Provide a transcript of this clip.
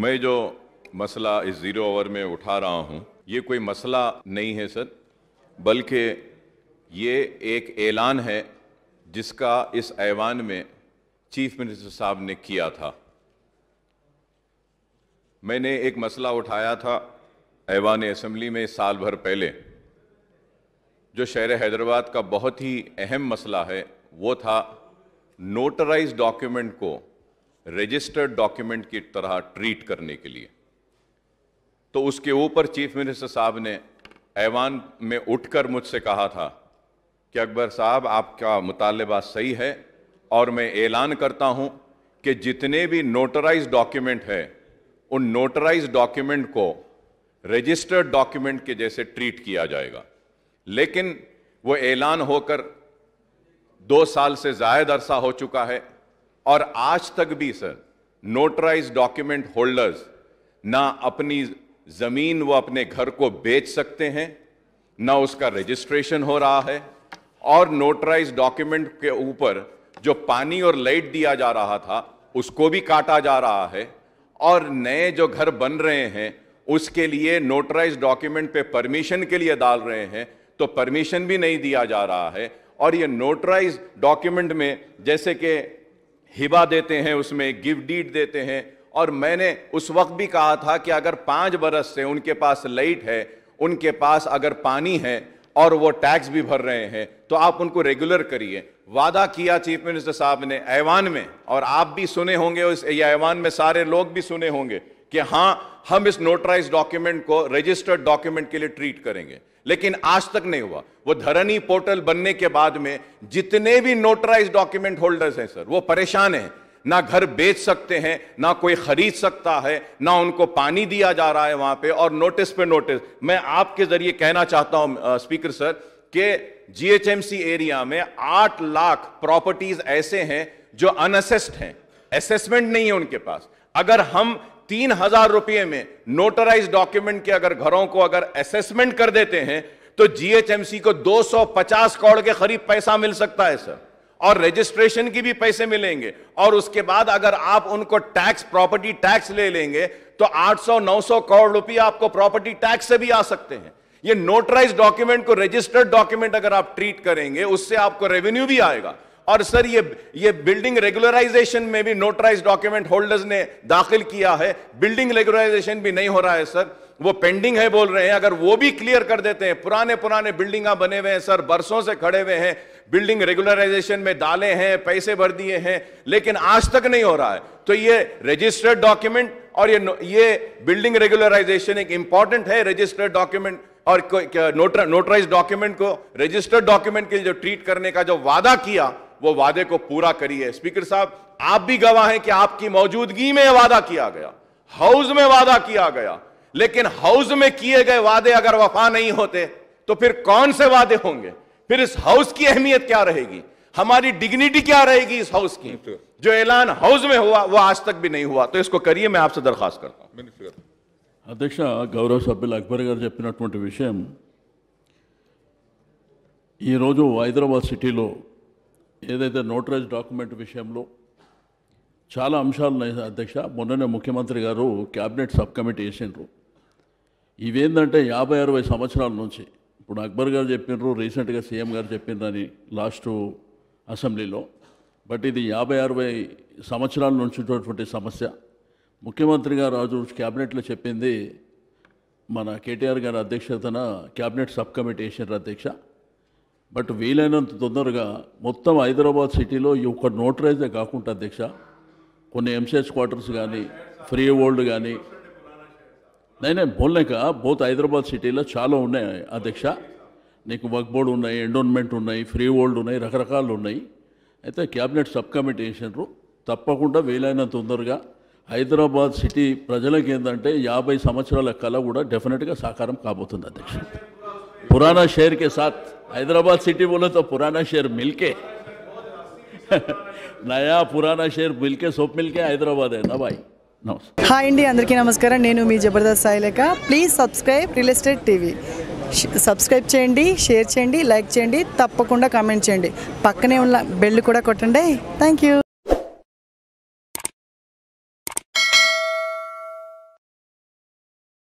मैं जो मसला इस ज़ीरो ओवर में उठा रहा हूँ ये कोई मसला नहीं है सर बल्कि ये एक ऐलान है जिसका इस ऐवान में चीफ मिनिस्टर साहब ने किया था मैंने एक मसला उठाया था ऐवान असम्बली में साल भर पहले जो शहर हैदराबाद का बहुत ही अहम मसला है वो था नोटराइज डॉक्यूमेंट को रजिस्टर्ड डॉक्यूमेंट की तरह ट्रीट करने के लिए तो उसके ऊपर चीफ मिनिस्टर साहब ने ऐवान में उठकर मुझसे कहा था कि अकबर साहब आपका मुतालबा सही है और मैं ऐलान करता हूं कि जितने भी नोटराइज डॉक्यूमेंट है उन नोटराइज डॉक्यूमेंट को रजिस्टर्ड डॉक्यूमेंट के जैसे ट्रीट किया जाएगा लेकिन वो ऐलान होकर दो साल से जायद अरसा हो चुका है और आज तक भी सर नोटराइज डॉक्यूमेंट होल्डर्स ना अपनी जमीन व अपने घर को बेच सकते हैं ना उसका रजिस्ट्रेशन हो रहा है और नोटराइज डॉक्यूमेंट के ऊपर जो पानी और लाइट दिया जा रहा था उसको भी काटा जा रहा है और नए जो घर बन रहे हैं उसके लिए नोटराइज डॉक्यूमेंट पे परमिशन के लिए डाल रहे हैं तो परमिशन भी नहीं दिया जा रहा है और ये नोटराइज डॉक्यूमेंट में जैसे कि हिबा देते हैं उसमें गिफ्ट डीड देते हैं और मैंने उस वक्त भी कहा था कि अगर पाँच बरस से उनके पास लाइट है उनके पास अगर पानी है और वो टैक्स भी भर रहे हैं तो आप उनको रेगुलर करिए वादा किया चीफ मिनिस्टर साहब ने ऐवान में और आप भी सुने होंगे उस ऐवान में सारे लोग भी सुने होंगे कि हाँ हम इस नोटराइज डॉक्यूमेंट को रजिस्टर्ड डॉक्यूमेंट के लिए ट्रीट करेंगे लेकिन आज तक नहीं हुआ वो धरनी पोर्टल बनने के बाद में जितने भी नोटराइज डॉक्यूमेंट होल्डर्स हैं सर वो परेशान हैं ना घर बेच सकते हैं ना कोई खरीद सकता है ना उनको पानी दिया जा रहा है वहां पे और नोटिस पे नोटिस मैं आपके जरिए कहना चाहता हूं स्पीकर सर कि जीएचएमसी एरिया में आठ लाख प्रॉपर्टीज ऐसे हैं जो अनअसेस्ड हैं असेसमेंट नहीं है उनके पास अगर हम तीन हजार रुपये में नोटराइज डॉक्यूमेंट के अगर घरों को अगर असेसमेंट कर देते हैं तो जीएचएमसी को 250 करोड़ के करीब पैसा मिल सकता है सर और रजिस्ट्रेशन की भी पैसे मिलेंगे और उसके बाद अगर आप उनको टैक्स प्रॉपर्टी टैक्स ले लेंगे तो 800-900 करोड़ रुपए आपको प्रॉपर्टी टैक्स से भी आ सकते हैं ये नोटराइज डॉक्यूमेंट को रजिस्टर्ड डॉक्यूमेंट अगर आप ट्रीट करेंगे उससे आपको रेवेन्यू भी आएगा और सर ये ये बिल्डिंग रेगुलराइजेशन में भी नोटराइज डॉक्यूमेंट होल्डर्स ने दाखिल किया है बिल्डिंग रेगुलराइजेशन भी नहीं हो रहा है सर वो पेंडिंग है बोल रहे हैं अगर वो भी क्लियर कर देते हैं पुराने पुराने बिल्डिंग बने हुए हैं सर बरसों से खड़े हुए हैं बिल्डिंग रेगुलराइजेशन में डाले हैं पैसे भर दिए हैं लेकिन आज तक नहीं हो रहा है तो ये रजिस्टर्ड डॉक्यूमेंट और ये ये बिल्डिंग रेगुलराइजेशन एक इंपॉर्टेंट है रजिस्टर्ड डॉक्यूमेंट और नोटराइज डॉक्यूमेंट को रजिस्टर्ड डॉक्यूमेंट के जो ट्रीट करने का जो वादा किया वो वादे को पूरा करिए स्पीकर साहब आप भी गवाह हैं कि आपकी मौजूदगी में वादा किया गया हाउस में वादा किया गया लेकिन हाउस में किए गए वादे अगर वफा नहीं होते तो फिर कौन से वादे होंगे फिर इस हाउस की अहमियत क्या रहेगी हमारी डिग्निटी क्या रहेगी इस हाउस की जो ऐलान हाउस में हुआ वो आज तक भी नहीं हुआ तो इसको करिए मैं आपसे दरखास्त करता हूँ अध्यक्ष गौरव సభ్యులు అక్బర్ గారు विषय हैदराबाद सिटी ఏదైతే నోటరైజ్ డాక్యుమెంట్ విషయంలో చాలా అంశాలు ఉన్నాయి అధ్యక్ష మొన్ననే ముఖ్యమంత్రి గారు క్యాబినెట్ సబ్ కమిటీ వేసిండ్రు ఇవేందంటే యాభై అరవై సంవత్సరాల నుంచి ఇప్పుడు అక్బర్ గారు చెప్పినారు రీసెంట్గా సీఎం గారు చెప్పిండ్రని లాస్ట్ అసెంబ్లీలో బట్ ఇది యాభై అరవై సంవత్సరాల నుంచి ఉన్నటువంటి సమస్య ముఖ్యమంత్రి గారు రాజు క్యాబినెట్లో చెప్పింది మన కేటీఆర్ గారి అధ్యక్షతన క్యాబినెట్ సబ్ కమిటీ వేసినారు అధ్యక్ష బట్ వీలైనంత తొందరగా మొత్తం హైదరాబాద్ సిటీలో ఒక నోటరైజే కాకుండా అధ్యక్ష కొన్ని ఎంసీఎస్ క్వార్టర్స్ కానీ ఫ్రీ ఓల్డ్ కానీ నేనే బోల్లేక బోత్ హైదరాబాద్ సిటీలో చాలా ఉన్నాయి అధ్యక్ష నీకు వర్క్ బోర్డ్ ఉన్నాయి ఎండోన్మెంట్ ఉన్నాయి ఫ్రీ ఓల్డ్ ఉన్నాయి రకరకాలు ఉన్నాయి అయితే క్యాబినెట్ సబ్ కమిటీ వేసినారు తప్పకుండా వీలైనంత తొందరగా హైదరాబాద్ సిటీ ప్రజలకు ఏంటంటే యాభై సంవత్సరాల కళ కూడా డెఫినెట్గా సాకారం కాబోతుంది అధ్యక్ష पुराना शहर के साथ हैदराबाद सिटी बोले तो पुराना शहर मिलके నయా పురాణా షేర్ మిల్కే సోప్ మిల్కే హైదరాబాద్ అయినా బాయ్ హాయ్ అండి అందరికీ నమస్కారం నేను మీ జబర్దస్త్ సాయిలేక please subscribe real estate TV subscribe చేయండి షేర్ చేయండి లైక్ చేయండి తప్పకుండా కామెంట్ చేయండి పక్కనే ఉన్న బెల్ కూడా కొట్టండి థ్యాంక్ యూ